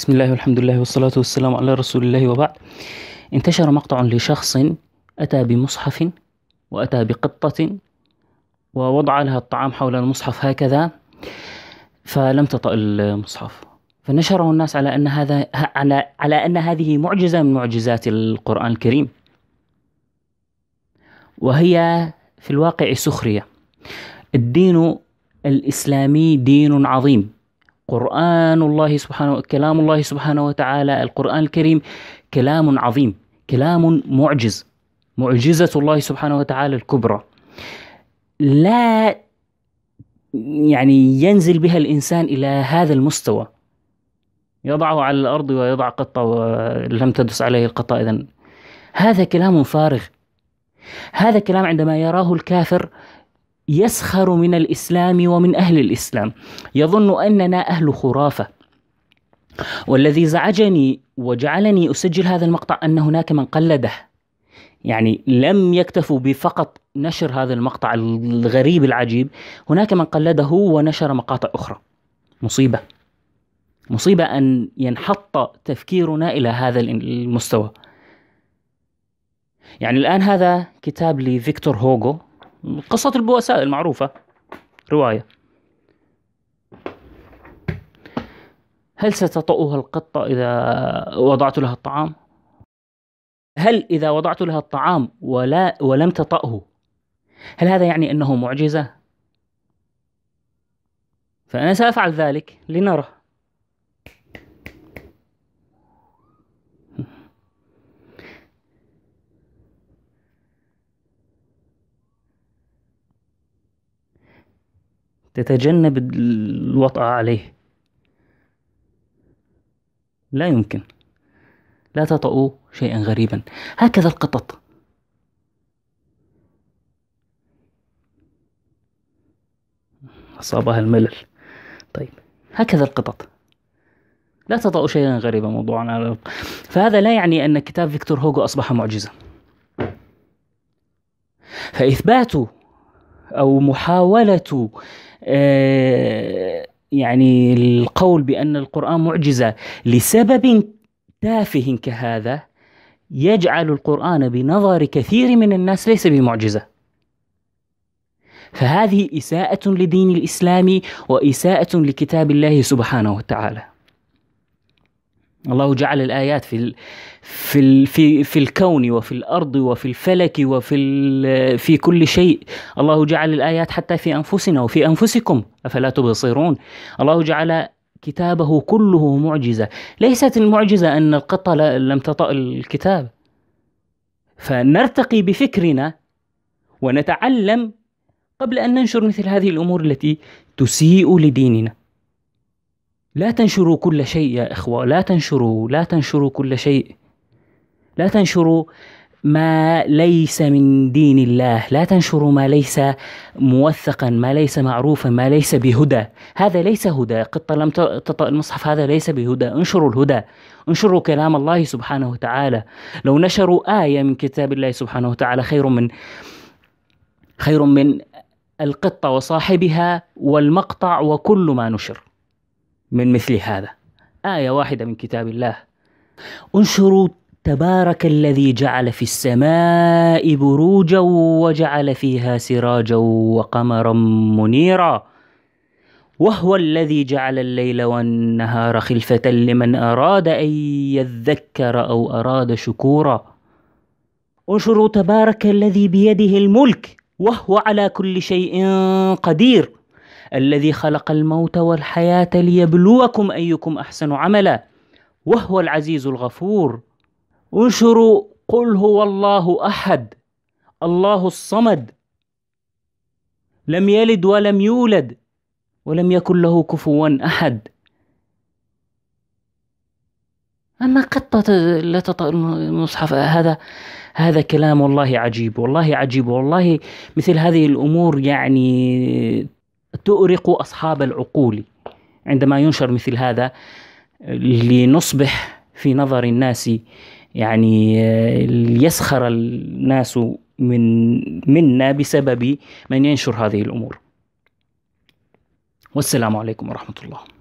بسم الله والحمد لله والصلاة والسلام على رسول الله وبعد انتشر مقطع لشخص أتى بمصحف وأتى بقطة ووضع لها الطعام حول المصحف هكذا فلم تطأ المصحف فنشره الناس على أن هذا على على أن هذه معجزة من معجزات القرآن الكريم وهي في الواقع سخرية الدين الإسلامي دين عظيم قرآن الله سبحانه كلام الله سبحانه وتعالى القرآن الكريم كلام عظيم كلام معجز معجزة الله سبحانه وتعالى الكبرى لا يعني ينزل بها الإنسان إلى هذا المستوى يضعه على الأرض ويضع قطة ولم تدس عليه القطة إذا هذا كلام فارغ هذا كلام عندما يراه الكافر يسخر من الاسلام ومن اهل الاسلام يظن اننا اهل خرافه والذي زعجني وجعلني اسجل هذا المقطع ان هناك من قلده يعني لم يكتفوا بفقط نشر هذا المقطع الغريب العجيب هناك من قلده ونشر مقاطع اخرى مصيبه مصيبه ان ينحط تفكيرنا الى هذا المستوى يعني الان هذا كتاب لفيكتور هوغو قصة البؤساء المعروفة رواية هل ستطؤها القطة إذا وضعت لها الطعام؟ هل إذا وضعت لها الطعام ولا ولم تطأه هل هذا يعني أنه معجزة؟ فأنا سأفعل ذلك لنرى تتجنب الوطأة عليه لا يمكن لا تطأوا شيئا غريبا هكذا القطط أصابها الملل طيب هكذا القطط لا تطأوا شيئا غريبا موضوعا على فهذا لا يعني أن كتاب فيكتور هوغو أصبح معجزة فإثبات أو محاولة آه، يعني القول بأن القرآن معجزة لسبب تافه كهذا يجعل القرآن بنظر كثير من الناس ليس بمعجزة فهذه إساءة لدين الإسلام وإساءة لكتاب الله سبحانه وتعالى الله جعل الآيات في في في في الكون وفي الأرض وفي الفلك وفي في كل شيء الله جعل الآيات حتى في أنفسنا وفي أنفسكم أفلا تبصرون الله جعل كتابه كله معجزة ليست المعجزة أن القطة لم تطأ الكتاب فنرتقي بفكرنا ونتعلم قبل أن ننشر مثل هذه الأمور التي تسيء لديننا لا تنشروا كل شيء يا إخوة لا تنشروا لا تنشروا كل شيء لا تنشروا ما ليس من دين الله لا تنشروا ما ليس موثقا ما ليس معروفا ما ليس بهدى هذا ليس هدى قطة لم تطأ المصحف هذا ليس بهدى انشروا الهدى انشروا كلام الله سبحانه وتعالى لو نشروا آية من كتاب الله سبحانه وتعالى خير من خير من القطة وصاحبها والمقطع وكل ما نشر من مثل هذا آية واحدة من كتاب الله انشروا تبارك الذي جعل في السماء بروجا وجعل فيها سراجا وقمرا منيرا وهو الذي جعل الليل والنهار خلفة لمن أراد أن يذكر أو أراد شكورا انشروا تبارك الذي بيده الملك وهو على كل شيء قدير الذي خلق الموت والحياة ليبلوكم أيكم أحسن عملا وهو العزيز الغفور انشروا قل هو الله أحد الله الصمد لم يلد ولم يولد ولم يكن له كفوا أحد أما قطة لا تطأ المصحف هذا هذا كلام والله عجيب والله عجيب والله مثل هذه الأمور يعني تؤرق أصحاب العقول عندما ينشر مثل هذا لنصبح في نظر الناس يعني يسخر الناس من منا بسبب من ينشر هذه الأمور والسلام عليكم ورحمة الله